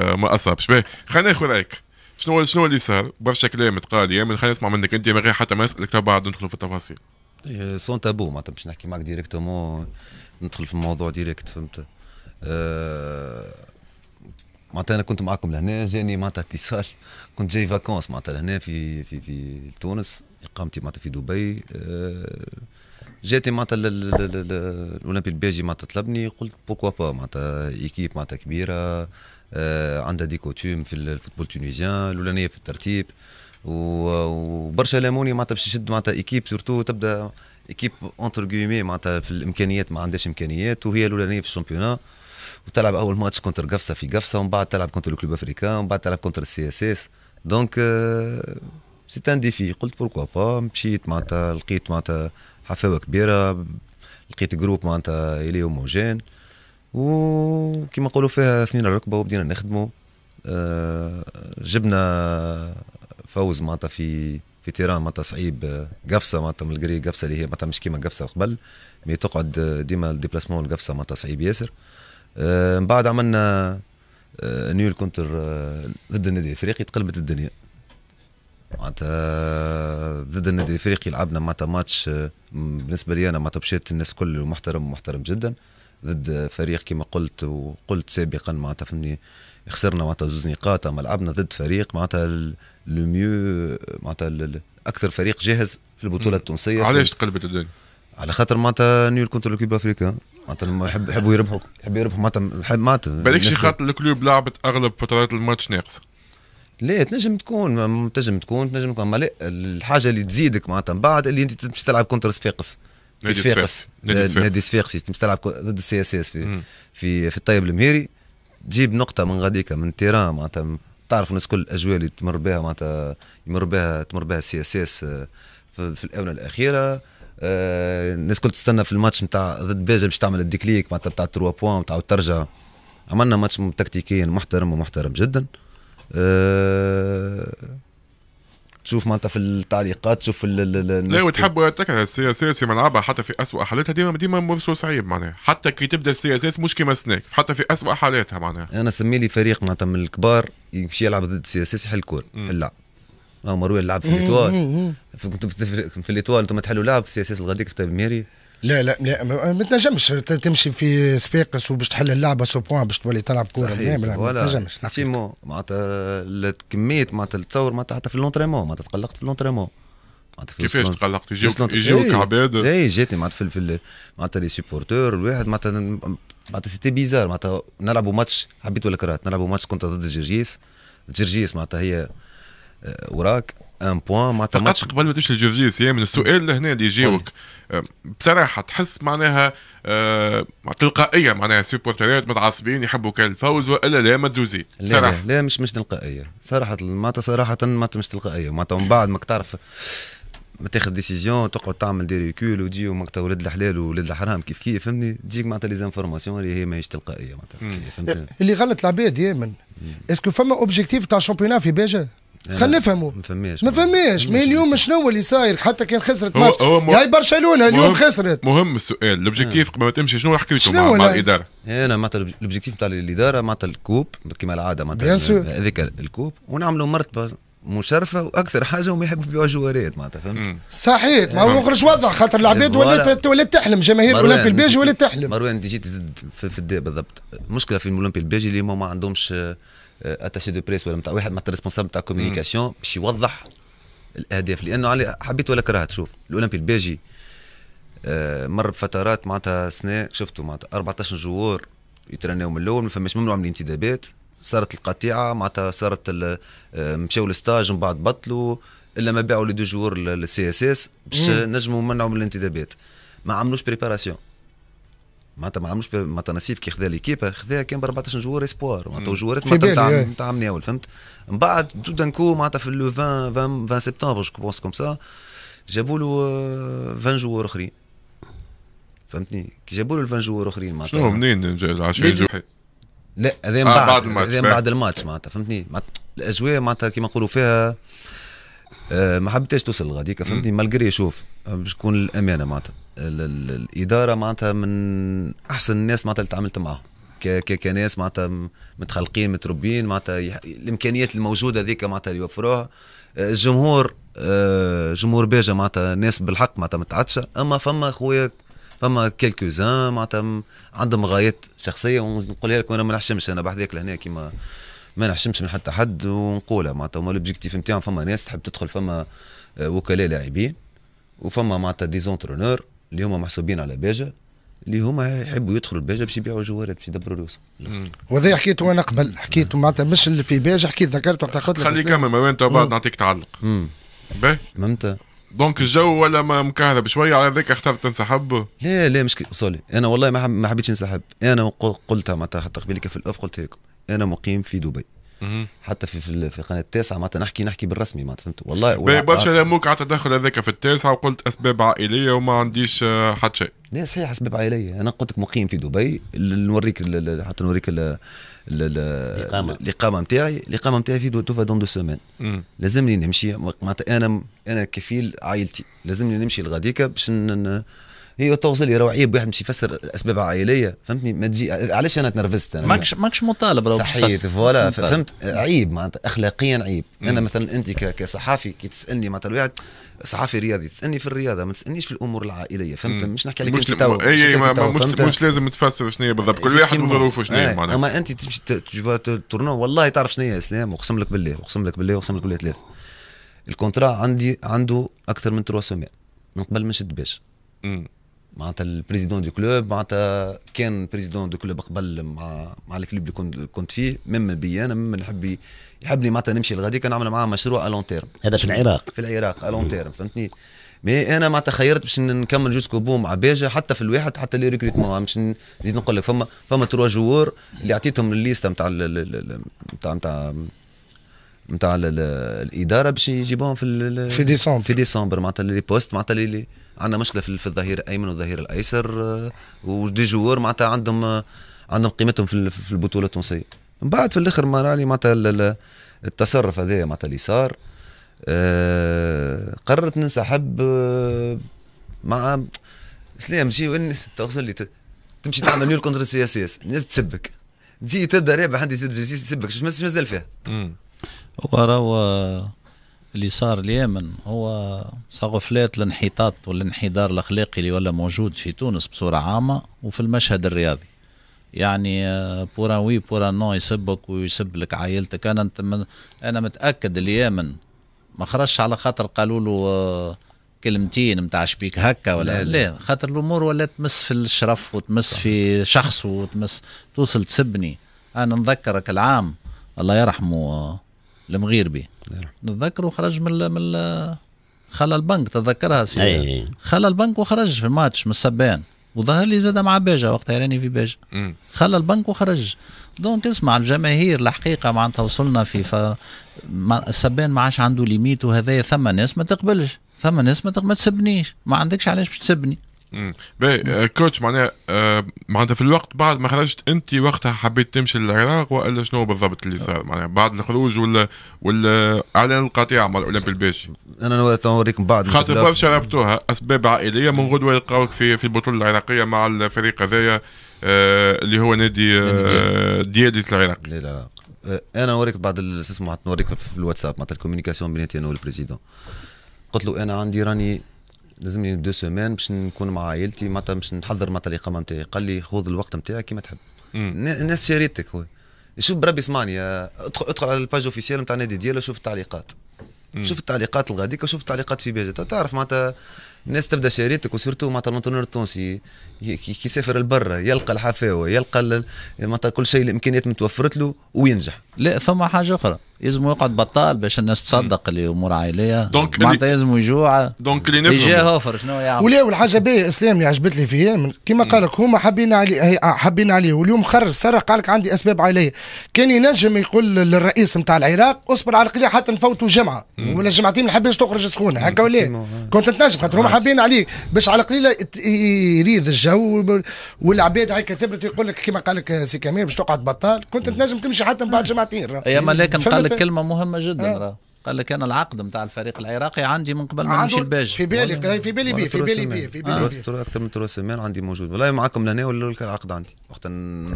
آه، ما اصابش باهي خلينا ناخذ رايك شنو شنو اللي صار برشا كلام تقال يا خلينا نسمع منك انت من غير حتى ما نسالك بعد ندخل في التفاصيل سون إيه، تابو معناتها باش نحكي معك ديريكتومون ندخل في الموضوع ديريكت فهمت آه، معناتها انا كنت معاكم لهنا جاني معناتها اتصال كنت جاي فاكونس معناتها لهنا في في في تونس اقامتي معناتها في دبي آه، جاتي معناتها الاولمبي الباجي معناتها طلبني قلت بوكوا با معناتها ايكيب معناتها كبيره آه، عندها دي كوتوم في الفوتبول التونيزيان الاولانيه في الترتيب وبرشا لاموني معناتها باش يشد معناتها ايكيب سورتو تبدا ايكيب اونتر كيمي معناتها في الامكانيات ما عندهاش امكانيات وهي الاولانيه في الشامبيونات وتلعب اول ماتش كونتر قفصه في قفصه ومن بعد تلعب كونتر الكلوب افريكان ومن بعد تلعب كونتر السي اس اس دونك سي ان ديفي قلت بوركوا با مشيت معناتها لقيت معناتها حفاوه كبيره لقيت جروب معناتها الي هوموجين وكما نقولوا فيها سنين الركبه وبدينا نخدموا آه، جبنا فوز معناتها في في تيران معناتها صعيب آه، قفصه معناتها من الجري قفصه اللي هي معناتها مش كيما قفصه قبل مي تقعد آه، ديما الديبلاسمون القفصه معناتها صعيب ياسر من بعد عملنا نيول الكونتر ضد النادي الافريقي تقلبت الدنيا معناتها ضد النادي الافريقي لعبنا معناتها ماتش بالنسبه لي انا معناتها مشيت الناس كل محترم محترم جدا ضد فريق كما قلت وقلت سابقا معناتها فهمني خسرنا معناتها زوز نقاط اما لعبنا ضد فريق معناتها لو ميو معناتها اكثر فريق جاهز في البطوله التونسيه علاش تقلبت الدنيا؟ على خاطر معناتها نيول كونتر الكوب افريكا معناتها يحب يحبوا يربحوا يحبوا يربحوا معناتها معناتها بالكش خاطر الكلوب لعبت اغلب فترات الماتش ناقصه لا تنجم تكون تنجم تكون تنجم تكون ما لا الحاجه اللي تزيدك معناتها من بعد اللي انت تمشي تلعب كونتر صفاقس نادي صفاقس نادي صفاقسي تلعب ضد السي اس اس في في في الطيب المهيري تجيب نقطه من غاديك من تيران معناتها تعرف الناس كل الاجواء اللي تمر بها معناتها يمر بها تمر بها السي اس اس آه، في الاونه الاخيره آه، الناس كل تستنى في الماتش نتاع ضد باجة باش تعمل الديكليك معناتها نتاع تروا بوان تعاود ترجع عملنا ماتش تكتيكيا محترم ومحترم جدا آه تشوف معناتها في التعليقات تشوف ال ال لا وتحب تكره السياسات في ملعبها حتى في اسوء حالاتها ديما ديما مش صعيب معناها حتى كي تبدا السياسات مش كيما سناك حتى في اسوء حالاتها معناها انا سمي لي فريق معناتها من الكبار يمشي يلعب ضد السياسات يحل كور اللعب راهو مروان يلعب في الايطوال في الايطوال انتم تحلوا لعب في السياسات الغديك في ميري لا لا لا ما تنجمش تمشي في صفاقس وباش تحل اللعبه سو بوان باش تولي تلعب كوره ما تنجمش سيمون معناتها كميه معناتها التصور معناتها حتى في اللونتريمون معناتها تقلقت في اللونتريمون كيفاش تقلقت يجيوك يجيوك إيه، عباد اي جاتني معناتها في معناتها لي سيبورتور الواحد معناتها معناتها سيتي بيزار معناتها نلعبوا ماتش حبيت ولا كرهت نلعبوا ماتش كنت ضد جرجيس جرجيس معناتها هي آه، وراك ان بوان معناتها ماتش قبل ما تمشي لجورجيا من السؤال هنا اللي يجاوبك طيب. آه، بصراحه تحس معناها أه تلقائيه معناها سيبورترات متعصبين يحبوا كان الفوز والا لا تزوزي صراحه لا, لا مش مش تلقائيه صراحه معناتها صراحه معناتها مش تلقائيه معناتها من بعد ما تعرف ما تاخذ ديسيزيون تقعد تعمل دي ريكول وتجي معناتها ولاد الحلال ولاد الحرام كيف كيف فهمني تجيك معناتها لي زانفورماسيون اللي هي ماهيش تلقائيه معناتها فهمت اللي غلط العباد دائما اسكو فما اوبجيكتيف تاع الشامبيونات في باجه خلينا نفهموا ما فماش ما فماش ما اليوم شنو اللي صاير حتى كان خسرت ماتش هو مه... هاي برشلونه اليوم مهم خسرت مهم السؤال الاوبجيكتيف آه. قبل ما تمشي شنو حكيتوا مع, مع الاداره؟ إيه، انا معناتها الاوبجيكتيف نتاع الاداره معناتها الكوب كما العاده معناتها هذاك الكوب ونعملوا مرتبه مشرفه واكثر حاجه هم يحبوا يبيعوا جوارات معناتها فهمت صحيح ما هو مخرج واضح خاطر العباد ولات ولات تحلم جماهير اولمبي البيجي ولات تحلم مروان انت جيت في الداء بالضبط المشكله في الاولمبي البيجي اللي ما عندهمش اتاشي دو بريس ولا واحد معناتها ريسبونسابل تاع كوميونيكاسيون باش يوضح الاهداف لانه علي حبيت ولا كرهت شوف الاولمبي الباجي آه، مر بفترات معناتها سنه شفتوا معناتها 14 جوار يترناو من الاول ما فماش ممنوع من الانتدابات صارت القطيعه معناتها صارت آه، مشاو للستاج من بعد بطلوا الا ما باعوا لي دو جوار للسي اس اس باش نجموا منعوا من الانتدابات ما عملوش بريباراسيون معناتها ما عملش معناتها نصيف كي خذا ليكيب خذاها كان ب 14 جوار اسبوار معناتها جوارات معناتها نتاع إيه. مناول فهمت من بعد تو دانكو معناتها في لو 20 20 سبتمبر جو بونس كوم سا جابوا له 20 آه، جوار اخرين فهمتني كي جابوا له 20 جوار اخرين معناتها شنو منين جاي 20 جوار لا هذا من آه، بعد هذا من بعد الماتش معناتها فهمتني الاجواء معناتها كيما نقولوا فيها آه، ما حبيتش توصل لغاديك فهمتني مالجري شوف باش تكون الامانه معناتها الاداره معناتها من احسن الناس معناتها اللي تعاملت معاهم كناس معناتها متخلقين متربين معناتها الامكانيات الموجوده هذيك معناتها اللي يوفروها آه، الجمهور آه، جمهور باجه معناتها ناس بالحق معناتها متعطشه اما فما خويا فما كيلكو زان معناتها عندهم غايات شخصيه ونقولها لك وانا ما نحشمش انا بحذاك لهنا كيما ما نحشمش من حتى حد ونقولها معناتها هما لوبجيكتيف نتاعهم فما ناس تحب تدخل فما آه، وكلاء لاعبين وفما معناتها ديزونترونور اللي هما محسوبين على باجه اللي هما يحبوا يدخلوا الباجه باش يبيعوا جوارات باش يدبروا رؤوسهم. وهذا حكيته انا قبل حكيت معناتها مش اللي في باجه حكيت ذكرت وقتها قلت لك خليك كمل ما بعد نعطيك تعلق. باهي. فهمت؟ دونك الجو ولا ما مكهرب شويه على ذيك اخترت تنسحب لا لا مش سوري انا والله ما حبيتش نسحب انا قلتها معناتها حتى قبل في الاوف قلت لكم انا مقيم في دبي حتى في في قناه التاسعه معناتها نحكي نحكي بالرسمي معناتها فهمت والله برشا ممكن على التدخل هذاك في التاسعه وقلت اسباب عائليه وما عنديش آه، حد شيء لا صحيح اسباب عائليه انا قلت لك مقيم في دبي نوريك حتى نوريك الاقامه الاقامه نتاعي الاقامه نتاعي في توفا دون دو سومان لازمني نمشي معناتها انا انا كفيل عائلتي لازمني نمشي لغاديكا باش هي توصل لي روعيه بواحد مش يفسر اسباب عائليه فهمتني ما تجي علاش انا تنرفزت انا ماكش ماكش مطالب لو صحيت فوالا فهمت عيب معناتها اخلاقيا عيب مم. انا مثلا انت كصحافي كي تسالني معناتها الواحد صحافي رياضي تسالني في الرياضه ما تسالنيش في الامور العائليه فهمت مش نحكي عليك مش تو اي مش, مش, مش لازم تفسر شنو هي بالضبط كل واحد وظروفه شنو هي إيه، اما انت تمشي تورنو والله تعرف شنو هي اسلام اقسم لك بالله اقسم لك بالله اقسم لك بالله ثلاث الكونترا عندي عنده اكثر من تروا سومان من قبل ما نشد باش معناتها البريزيدون دو كلوب معناتها كان بريزيدون دو كلوب قبل مع مع الكلوب اللي كنت كنت فيه مما بي انا مما يحب يحبني معناتها نمشي لغاديك نعمل معاه مشروع الون تيرم هذا في العراق في العراق الون تيرم فهمتني مي انا معناتها خيرت باش نكمل جوسكو بو مع بيجا حتى في الواحد حتى لي ريكروتمون باش نزيد نقول لك فما فما تروا جوور اللي عطيتهم الليسته نتاع نتاع نتاع نتاع الاداره باش يجيبوهم في في ديسمبر في ديسمبر معناتها لي بوست معناتها لي عندنا مشكله في الظهير الايمن والظهير الايسر آه، ودي جوار معناتها عندهم آه، عندهم قيمتهم في البطوله التونسيه من بعد في الاخر ما راني معناتها التصرف هذايا معناتها اللي صار آه، قررت ننسحب مع سلام جي وين توصل لي تمشي تعمل نيول كونتر سي اس اس الناس تسبك تجي تبدا رابح عندي تسبك شو مازال فيها هو راهو اللي صار اليمن هو صغفلات الانحطاط والانحدار الاخلاقي اللي ولا موجود في تونس بصوره عامه وفي المشهد الرياضي يعني بورا وي بورا نو يسبك ويسب لك عائلتك انا انا متاكد اليمن ما خرجش على خاطر قالوا له آه، كلمتين نتاع شبيك هكا ولا لا, لا. لا خاطر الامور ولا تمس في الشرف وتمس في شخص وتمس توصل تسبني انا نذكرك العام الله يرحمه آه، المغيربي نعم. نتذكر وخرج من من خلى البنك تذكرها سي خلى البنك وخرج في الماتش من السبان وظهر لي زاد مع باجا وقتها راني يعني في باجا خلى البنك وخرج دونك اسمع الجماهير الحقيقه معناتها وصلنا في ف... السبان ما عادش عنده ليميت وهذايا ثم ناس ما تقبلش ثم ناس ما, ما تسبنيش ما عندكش علاش باش تسبني باهي كوتش معناها آه، معناتها في الوقت بعد ما خرجت انت وقتها حبيت تمشي للعراق والا شنو بالضبط اللي صار آه. معناها بعد الخروج ولا ولا اعلان القطيع مع الاولمبي الباشي انا نوريكم بعد خاطر برشا ربطوها اسباب عائليه من غدوه يلقاوك في في البطوله العراقيه مع الفريق هذايا آه، اللي هو نادي ديادي في العراق لا انا نوريك بعد اسمه نوريك في الواتساب معناتها الكوميونيكاسيون بيناتي انا والبريزيدون قلت له انا عندي راني لازمني دو سومان باش نكون مع عائلتي معناتها باش نحضر معناتها الاقامه نتاعي قال لي خذ الوقت نتاعك كيما تحب الناس شريتك هو شوف بربي اسمعني ادخل, ادخل على الباج اوفيسيال نتاع نادي ديالو شوف التعليقات شوف التعليقات الغاديك وشوف التعليقات في بيجا تعرف معناتها الناس تبدا شاريتك وسيرتو معناتها الانترنور التونسي كي يسافر لبرا يلقى الحفاوه يلقى معناتها كل شيء الامكانيات متوفرت له وينجح لا ثم حاجه اخرى لازم يقعد بطال باش الناس تصدق اللي امور عائليه دونك معناتها لازم يجوع دونك اللي جا هوفر شنو يعمل ولا والحاجه باهيه اسلام اللي عجبتني فيها كما قال لك هما حابين عليه حابين عليه واليوم خرج سرق قال لك عندي اسباب عائليه كان ينجم يقول للرئيس نتاع العراق اصبر على القليل حتى نفوتوا جمعه ولا جمعتين ما نحبش تخرج سخونه هكا ولا كنت تنجم خاطر هما حابين عليك باش على قليله يريد الجو والعباد هاي كتبت يقول لك كما قال لك سي كمال باش تقعد بطال كنت تنجم تمشي حتى من بعد جمعتين ايما لكن قال لك كلمه مهمه جدا آه. راه قال لك انا العقد نتاع الفريق العراقي عندي من قبل ما نمشي الباج في بالي في بالي بيه في بالي بيه في بالي بيه اكثر من ثلاث سمان عندي موجود والله معاكم لهنا ولا لك العقد عندي وقت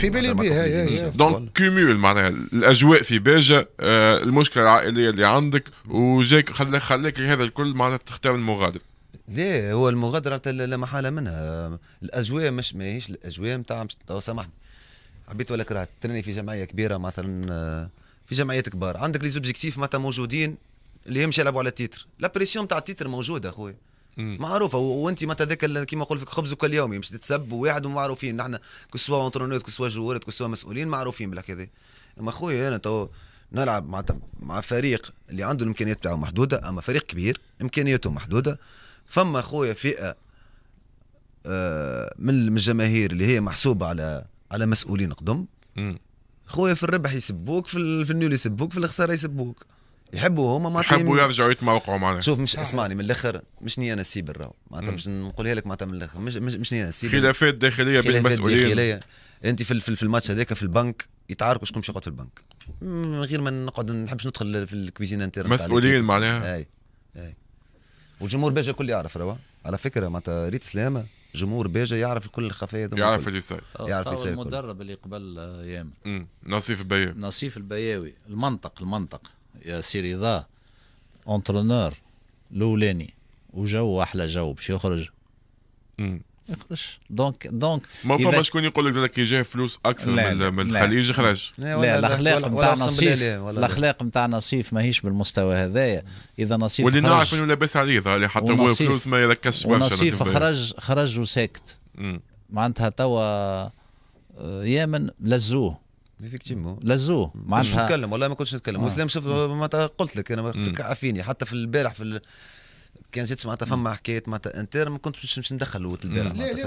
في بالي بيه دونك كومول معناها الاجواء في باجة المشكله العائليه اللي عندك وجاك خلاك هذا الكل معناها تختار المغادر لا هو المغادره لا محاله منها الاجواء مش ماهيش الاجواء نتاع سامحني حبيت ولا كرهت تراني في جمعيه كبيره مثلا آه، في جمعيات كبار عندك لي زوبجيكتيف معناتها موجودين اللي يمشي يلعبوا على التيتر لا بريسيون تاع التيتر موجوده اخويا معروفه وانت معناتها ذاك كيما نقول لك خبزك اليوم يمشي تتسب واحد ومعروفين نحن كسوا اونترونوت كسوا جوارد كسوا مسؤولين معروفين بالحكي هذا اما اخويا انا تو نلعب مع مع فريق اللي عنده الامكانيات تاعو محدوده اما فريق كبير امكانياته محدوده فما خويا فئه آه، من الجماهير اللي هي محسوبه على على مسؤولين قدم خويا في الربح يسبوك في, في النول يسبوك في الخساره يسبوك يحبوا هما ما يحبوا يرجعوا يتموقعوا معنا شوف مش اسمعني من الاخر مش ني انا سيبر راهو معناتها باش نقولها لك معناتها من الاخر مش مش, مش ني انا سيبر خلافات داخليه بين المسؤولين داخليه انت في في الماتش هذاك في البنك يتعاركوا شكون باش يقعد في البنك من غير ما نقعد نحبش ندخل في الكويزينه انت مسؤولين معناها اي اي والجمهور باجا الكل يعرف روا على فكره معناتها ريت سلامه جمهور باجا يعرف كل الخفايا يعرف اللي صاير يعرف اللي صاير المدرب اللي قبل آه، يامر نصيف البياوي نصيف البياوي المنطق المنطق يا ياسير رضا اونترونور الاولاني وجو احلى جو باش يخرج يخرج دونك دونك ما فما شكون يقول لك كي جاه فلوس اكثر لا من من الخليج خرج لا الاخلاق نتاع نصيف الاخلاق نتاع نصيف ماهيش بالمستوى هذايا اذا نصيف واللي نعرف انه لاباس عليه اللي حتى هو فلوس ما يركزش برشا نصيف خرج خرج وساكت معناتها توا آه، يامن لزوه ايفيكتيمون لزوه معناتها نتكلم والله ما كنتش نتكلم وسلام آه. شفت قلت لك انا عافيني حتى في البارح في كان جيت معناتها فما حكايات معناتها انتر ما كنتش باش ندخل الوقت البارح لا لا